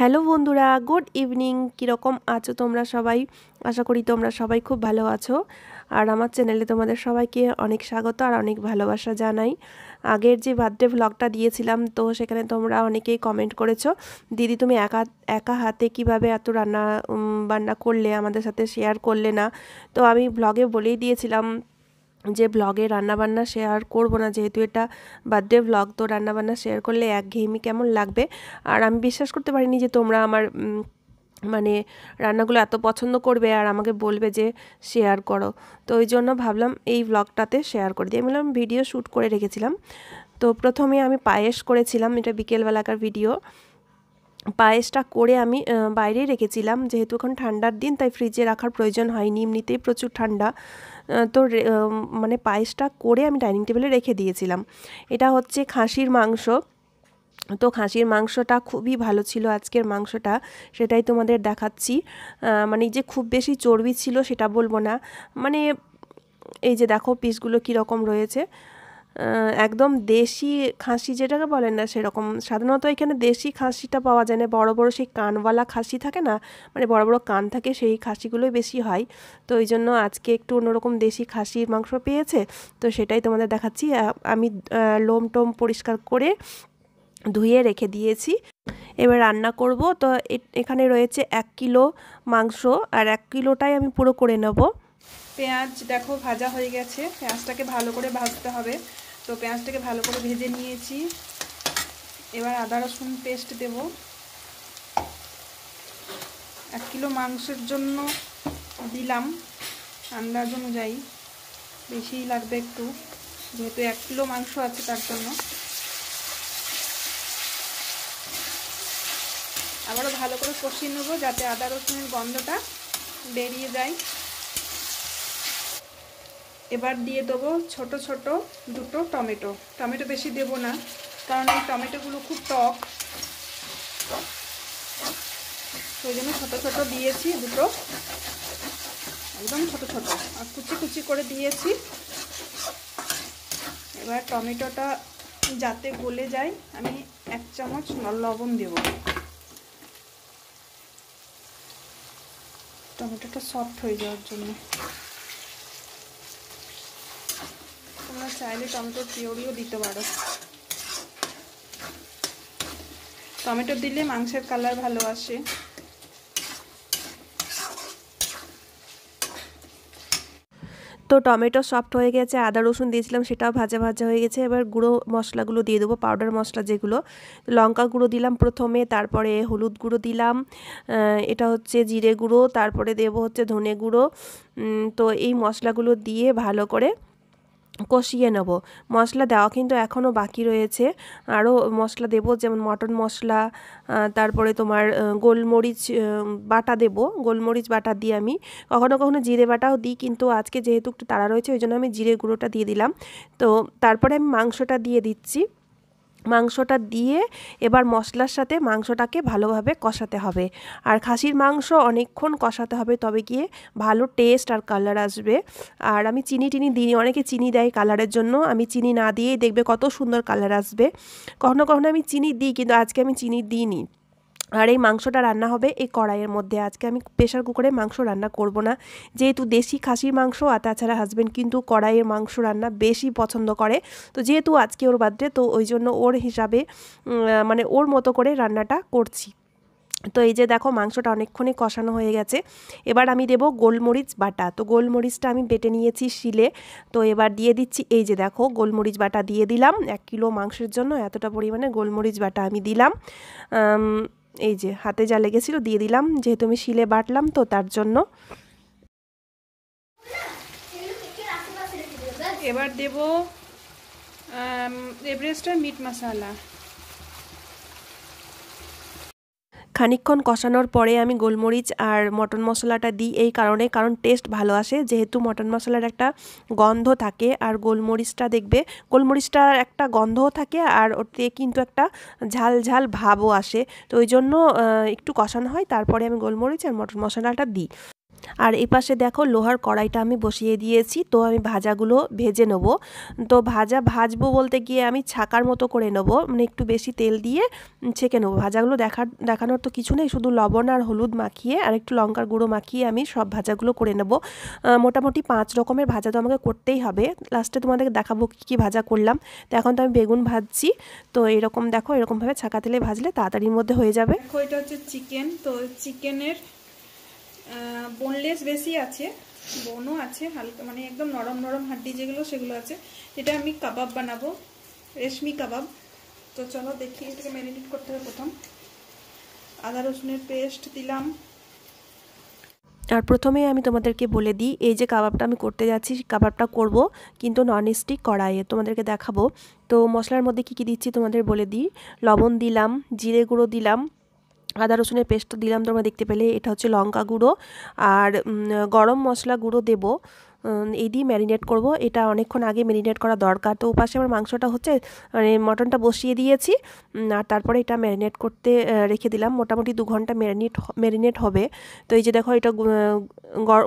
hello বন্ধুরা good evening কীরকম আছো তোমরা সবাই আশা করি তোমরা সবাই খুব ভালো আছো আর আমার চ্যানেলে তোমাদের সবাইকে অনেক স্বাগত আর অনেক ভালোবাসা জানাই আগের যে বার্থডে ভ্লগটা দিয়েছিলাম তো সেখানে তোমরা অনেকেই কমেন্ট করেছো দিদি তুমি একা একা হাতে কিভাবে এত রান্না বান্না করলে আমাদের সাথে শেয়ার করলে না তো আমি ব্লগে বলেই দিয়েছিলাম যে ব্লগে রান্নাবান্না শেয়ার করব না যেহেতু এটা বার্থডে ব্লগ তো রান্নাবান্না শেয়ার করলে একঘেয়েমি কেমন লাগবে আর আমি বিশ্বাস করতে পারিনি যে তোমরা আমার মানে রান্নাগুলো এত পছন্দ করবে আর আমাকে বলবে যে শেয়ার করো তো ওই জন্য ভাবলাম এই ব্লগটাতে শেয়ার করে দিই আমি বললাম ভিডিও শ্যুট করে রেখেছিলাম তো প্রথমে আমি পায়েস করেছিলাম এটা বিকেলবেলাকার ভিডিও পায়েসটা করে আমি বাইরেই রেখেছিলাম যেহেতু এখন ঠান্ডার দিন তাই ফ্রিজে রাখার প্রয়োজন হয়নি এমনিতেই প্রচুর ঠান্ডা তো মানে পায়েসটা করে আমি ডাইনিং টেবিলে রেখে দিয়েছিলাম এটা হচ্ছে খাসির মাংস তো খাসির মাংসটা খুবই ভালো ছিল আজকের মাংসটা সেটাই তোমাদের দেখাচ্ছি মানে যে খুব বেশি চর্বি ছিল সেটা বলবো না মানে এই যে দেখো পিসগুলো কীরকম রয়েছে একদম দেশি খাসি যেটাকে বলেন না সেরকম সাধারণত এখানে দেশি খাসিটা পাওয়া যায় না বড় বড় সেই কানওয়ালা খাসি থাকে না মানে বড় বড় কান থাকে সেই খাসিগুলোই বেশি হয় তো ওই জন্য আজকে একটু অন্যরকম দেশি খাসির মাংস পেয়েছে তো সেটাই তোমাদের দেখাচ্ছি আমি লোম টোম পরিষ্কার করে ধুয়ে রেখে দিয়েছি এবার রান্না করব তো এখানে রয়েছে এক কিলো মাংস আর এক কিলোটাই আমি পুরো করে নেব পেঁয়াজ দেখো ভাজা হয়ে গেছে পেঁয়াজটাকে ভালো করে ভাজতে হবে তো পেঁয়াজটাকে ভালো করে ভেজে নিয়েছি এবার আদা রসুন পেস্ট দেব এক কিলো মাংসের জন্য দিলাম আন্দাজ অনুযায়ী বেশি লাগবে একটু যেহেতু এক কিলো মাংস আছে তার জন্য আবারও ভালো করে কষিয়ে নেবো যাতে আদা রসুনের গন্ধটা বেরিয়ে যায় এবার দিয়ে দেবো ছোট ছোট দুটো টমেটো টমেটো বেশি দেব না কারণ এই টমেটোগুলো খুব টক ওই জন্য ছোটো ছোটো দিয়েছি দুটো একদম ছোট ছোট আর কুচি কুচি করে দিয়েছি এবার টমেটোটা যাতে গলে যায় আমি এক চামচ লবণ দেব টমেটোটা সফট হয়ে যাওয়ার জন্য তোমরা চাইলে টমেটো পিওরিও দিতে পারো টমেটো দিলে মাংসের কালার ভালো আসে তো টমেটো সফট হয়ে গেছে আদা রসুন দিয়েছিলাম সেটাও ভাজা ভাজা হয়ে গেছে এবার গুঁড়ো মশলাগুলো দিয়ে দেবো পাউডার মশলা যেগুলো লঙ্কা গুঁড়ো দিলাম প্রথমে তারপরে হলুদ গুঁড়ো দিলাম এটা হচ্ছে জিরে গুঁড়ো তারপরে দেব হচ্ছে ধনে গুঁড়ো তো এই মশলাগুলো দিয়ে ভালো করে কষিয়ে নেব মশলা দেওয়া কিন্তু এখনও বাকি রয়েছে আরও মশলা দেব যেমন মটন মশলা তারপরে তোমার গোলমরিচ বাটা দেব গোলমরিচ বাটা দিয়ে আমি কখনো কখনো জিরে বাটাও দিই কিন্তু আজকে যেহেতু একটু তাড়া রয়েছে ওই জন্য আমি জিরে গুঁড়োটা দিয়ে দিলাম তো তারপরে আমি মাংসটা দিয়ে দিচ্ছি মাংসটা দিয়ে এবার মশলার সাথে মাংসটাকে ভালোভাবে কষাতে হবে আর খাসির মাংস অনেকক্ষণ কষাতে হবে তবে গিয়ে ভালো টেস্ট আর কালার আসবে আর আমি চিনি টিনি দিই অনেকে চিনি দেয় কালারের জন্য আমি চিনি না দিয়েই দেখবে কত সুন্দর কালার আসবে কখনো কখনো আমি চিনি দিই কিন্তু আজকে আমি চিনি দিইনি আর এই মাংসটা রান্না হবে এই কড়াইয়ের মধ্যে আজকে আমি প্রেশার কুকারে মাংস রান্না করব না যেহেতু দেশি খাসির মাংস আর তাছাড়া হাজব্যান্ড কিন্তু কড়াইয়ের মাংস রান্না বেশি পছন্দ করে তো যেহেতু আজকে ওর বার্থডে তো ওই জন্য ওর হিসাবে মানে ওর মতো করে রান্নাটা করছি তো এই যে দেখো মাংসটা অনেকক্ষণই কষানো হয়ে গেছে এবার আমি দেব গোলমরিচ বাটা তো গোলমরিচটা আমি বেটে নিয়েছি শিলে তো এবার দিয়ে দিচ্ছি এই যে দেখো গোলমরিচ বাটা দিয়ে দিলাম এক কিলো মাংসের জন্য এতটা পরিমাণে গোলমরিচ বাটা আমি দিলাম এই যে হাতে যা লেগেছিল দিয়ে দিলাম যেহেতু আমি শিলে বাটলাম তো তার জন্য এবার দেব এভারেস্টার মিট মশালা খানিকক্ষণ কষানোর পরে আমি গোলমরিচ আর মটন মশলাটা দিই এই কারণে কারণ টেস্ট ভালো আসে যেহেতু মটন মশলার একটা গন্ধ থাকে আর গোলমরিচটা দেখবে গোলমরিচটার একটা গন্ধও থাকে আর ওতে কিন্তু একটা ঝাল ঝাল ভাবও আসে তো ওই জন্য একটু কষানো হয় তারপরে আমি গোলমরিচ আর মটন মশলাটা দিই আর এই পাশে দেখো লোহার কড়াইটা আমি বসিয়ে দিয়েছি তো আমি ভাজাগুলো ভেজে নেব তো ভাজা ভাজবো বলতে গিয়ে আমি ছাকার মতো করে নেব মানে একটু বেশি তেল দিয়ে ছেঁকে নেবো ভাজাগুলো দেখার দেখানোর তো কিছু নেই শুধু লবণ আর হলুদ মাখিয়ে আর একটু লঙ্কার গুঁড়ো মাখিয়ে আমি সব ভাজাগুলো করে নেব মোটামুটি পাঁচ রকমের ভাজা তো আমাকে করতেই হবে লাস্টে তোমাদেরকে দেখাবো কী কী ভাজা করলাম তো এখন তো আমি বেগুন ভাজছি তো এরকম দেখো এরকমভাবে ছাকা তেলে ভাজলে তাড়াতাড়ির মধ্যে হয়ে যাবে এটা হচ্ছে চিকেন তো চিকেনের বোনলেস বেশি আছে বোনও আছে হালকা মানে একদম নরম নরম হাড্ডি যেগুলো সেগুলো আছে এটা আমি কাবাব বানাবো রেশমি কাবাব তো চলো দেখি এটাকে ম্যারিনেট করতে হবে প্রথম আদা রসুনের পেস্ট দিলাম আর প্রথমে আমি তোমাদেরকে বলে দিই এই যে কাবাবটা আমি করতে যাচ্ছি কাবাবটা করব কিন্তু ননস্টিক কড়াইয়ে তোমাদেরকে দেখাবো তো মশলার মধ্যে কি কি দিচ্ছি তোমাদের বলে দিই লবণ দিলাম জিরে গুঁড়ো দিলাম আদা রসুনের পেস্ট দিলাম তোমরা দেখতে পেলে এটা হচ্ছে লঙ্কা গুঁড়ো আর গরম মশলা গুঁড়ো দেবো এই দিয়ে ম্যারিনেট করব এটা অনেকক্ষণ আগে ম্যারিনেট করা দরকার তো ওপাশে আমার মাংসটা হচ্ছে মানে মটনটা বসিয়ে দিয়েছি আর তারপরে এটা ম্যারিনেট করতে রেখে দিলাম মোটামুটি দু ঘন্টা ম্যারিনেট ম্যারিনেট হবে তো এই যে দেখো এটা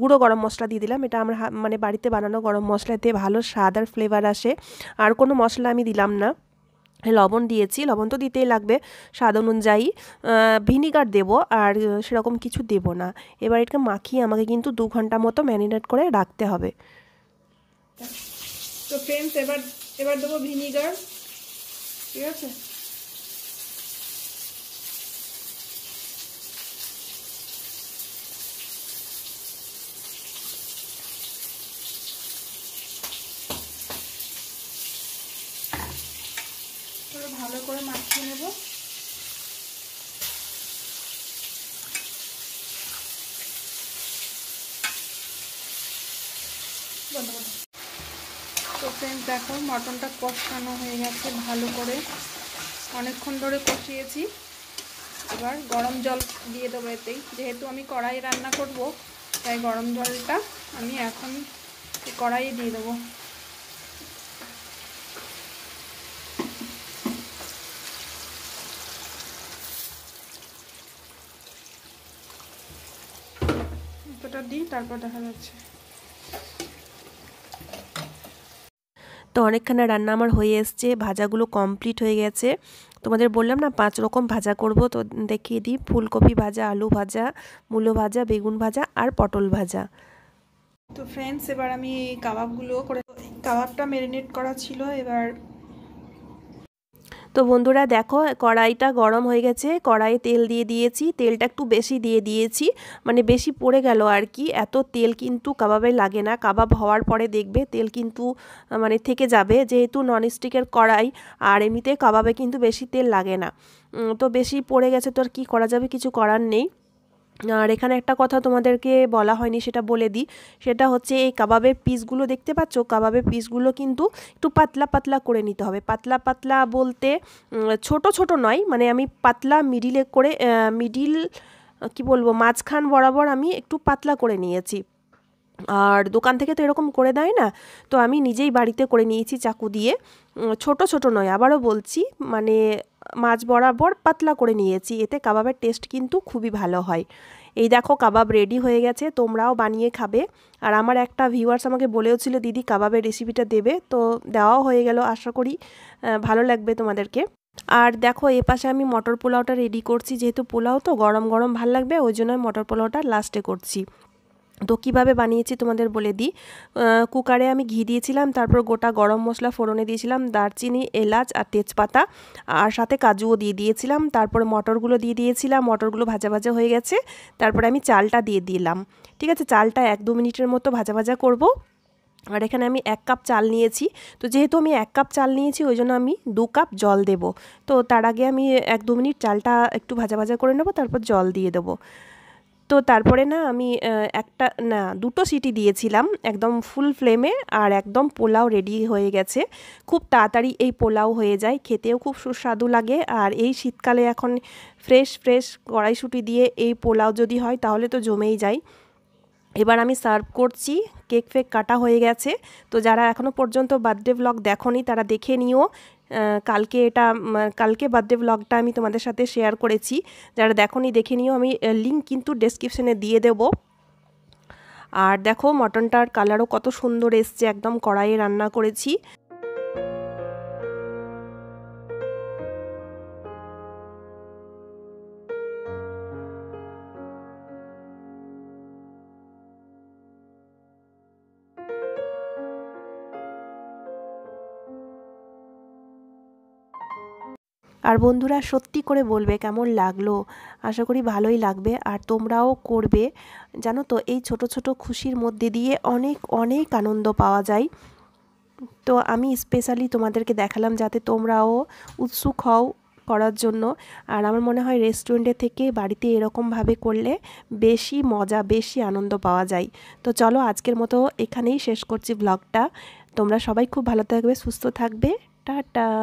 গুঁড়ো গরম মশলা দিয়ে দিলাম এটা আমার মানে বাড়িতে বানানো গরম মশলাতে ভালো স্বাদ আর ফ্লেভার আসে আর কোনো মশলা আমি দিলাম না লবণ দিয়েছি লবণ তো দিতেই লাগবে স্বাদ অনুযায়ী ভিনিগার দেব আর সেরকম কিছু দেব না এবার এটাকে মাখিয়ে আমাকে কিন্তু দু ঘন্টা মতো ম্যারিনেট করে রাখতে হবে তো ফ্রেন্ডস এবার এবার দেবো ভিনিগার ঠিক আছে পুরো ভালো করে মাখিয়ে নেব তো ফ্রেন্ড দেখো মটনটা কষানো হয়ে গেছে ভালো করে অনেকক্ষণ ধরে কষিয়েছি এবার গরম জল দিয়ে দেবো এতেই যেহেতু আমি কড়াই রান্না করব তাই গরম জলটা আমি এখন কড়াইয়ে দিয়ে দেবো তারপর দেখা যাচ্ছে তো অনেকখানে রান্না আমার হয়ে এসছে ভাজাগুলো কমপ্লিট হয়ে গেছে তোমাদের বললাম না পাঁচ রকম ভাজা করব তো দেখিয়ে দিই ফুলকপি ভাজা আলু ভাজা মূলো ভাজা বেগুন ভাজা আর পটল ভাজা তো ফ্রেন্ডস এবার আমি কাবাবগুলো করে কাবাবটা ম্যারিনেট করা ছিল এবার তো বন্ধুরা দেখো কড়াইটা গরম হয়ে গেছে কড়াইয়ে তেল দিয়ে দিয়েছি তেলটা একটু বেশি দিয়ে দিয়েছি মানে বেশি পড়ে গেল আর কি এত তেল কিন্তু কাবাবে লাগে না কাবাব হওয়ার পরে দেখবে তেল কিন্তু মানে থেকে যাবে যেহেতু ননস্টিকের কড়াই আর এমনিতে কাবাবে কিন্তু বেশি তেল লাগে না তো বেশি পড়ে গেছে তো আর কী করা যাবে কিছু করার নেই আর এখানে একটা কথা তোমাদেরকে বলা হয়নি সেটা বলে দিই সেটা হচ্ছে এই কাবাবের পিসগুলো দেখতে পাচ্ছ কাবাবের পিসগুলো কিন্তু একটু পাতলা পাতলা করে নিতে হবে পাতলা পাতলা বলতে ছোট ছোট নয় মানে আমি পাতলা মিডিলে করে মিডিল কি বলবো মাঝখান বরাবর আমি একটু পাতলা করে নিয়েছি আর দোকান থেকে তো এরকম করে দেয় না তো আমি নিজেই বাড়িতে করে নিয়েছি চাকু দিয়ে ছোট ছোট নয় আবারও বলছি মানে মাছ বরাবর পাতলা করে নিয়েছি এতে কাবাবের টেস্ট কিন্তু খুবই ভালো হয় এই দেখো কাবাব রেডি হয়ে গেছে তোমরাও বানিয়ে খাবে আর আমার একটা ভিউয়ার্স আমাকে বলেও ছিল দিদি কাবাবের রেসিপিটা দেবে তো দেওয়াও হয়ে গেল আশা করি ভালো লাগবে তোমাদেরকে আর দেখো এ পাশে আমি মটর পোলাওটা রেডি করছি যেহেতু পোলাও তো গরম গরম ভাল লাগবে ওই জন্য মটর পোলাওটা লাস্টে করছি তো কীভাবে বানিয়েছি তোমাদের বলে দিই কুকারে আমি ঘি দিয়েছিলাম তারপর গোটা গরম মশলা ফোড়নে দিয়েছিলাম দারচিনি এলাচ আর তেজপাতা আর সাথে কাজুও দিয়ে দিয়েছিলাম তারপর মটরগুলো দিয়ে দিয়েছিলাম মটরগুলো ভাজা ভাজা হয়ে গেছে তারপরে আমি চালটা দিয়ে দিলাম ঠিক আছে চালটা এক দু মিনিটের মতো ভাজা ভাজা করব আর এখানে আমি এক কাপ চাল নিয়েছি তো যেহেতু আমি এক কাপ চাল নিয়েছি ওই জন্য আমি দু কাপ জল দেব তো তার আগে আমি এক দু মিনিট চালটা একটু ভাজা ভাজা করে নেবো তারপর জল দিয়ে দেবো তো তারপরে না আমি একটা না দুটো সিটি দিয়েছিলাম একদম ফুল ফ্লেমে আর একদম পোলাও রেডি হয়ে গেছে খুব তাড়াতাড়ি এই পোলাও হয়ে যায় খেতেও খুব সুস্বাদু লাগে আর এই শীতকালে এখন ফ্রেশ ফ্রেশ কড়াইশুটি দিয়ে এই পোলাও যদি হয় তাহলে তো জমেই যায় এবার আমি সার্ভ করছি কেক ফেক কাটা হয়ে গেছে তো যারা এখনও পর্যন্ত বার্থডে ব্লগ দেখনি তারা দেখে নিও কালকে এটা কালকে বার্থডে ব্লগটা আমি তোমাদের সাথে শেয়ার করেছি যারা দেখনি দেখে নিও আমি লিঙ্ক কিন্তু ডেসক্রিপশনে দিয়ে দেবো আর দেখো মটনটার কালারও কত সুন্দর এসছে একদম কড়াইয়ে রান্না করেছি আর বন্ধুরা সত্যি করে বলবে কেমন লাগলো আশা করি ভালোই লাগবে আর তোমরাও করবে জানো তো এই ছোট ছোট খুশির মধ্যে দিয়ে অনেক অনেক আনন্দ পাওয়া যায় তো আমি স্পেশালি তোমাদেরকে দেখালাম যাতে তোমরাও উৎসুক হও করার জন্য আর আমার মনে হয় রেস্টুরেন্টে থেকে বাড়িতে এরকমভাবে করলে বেশি মজা বেশি আনন্দ পাওয়া যায় তো চলো আজকের মতো এখানেই শেষ করছি ব্লগটা তোমরা সবাই খুব ভালো থাকবে সুস্থ থাকবে টাটা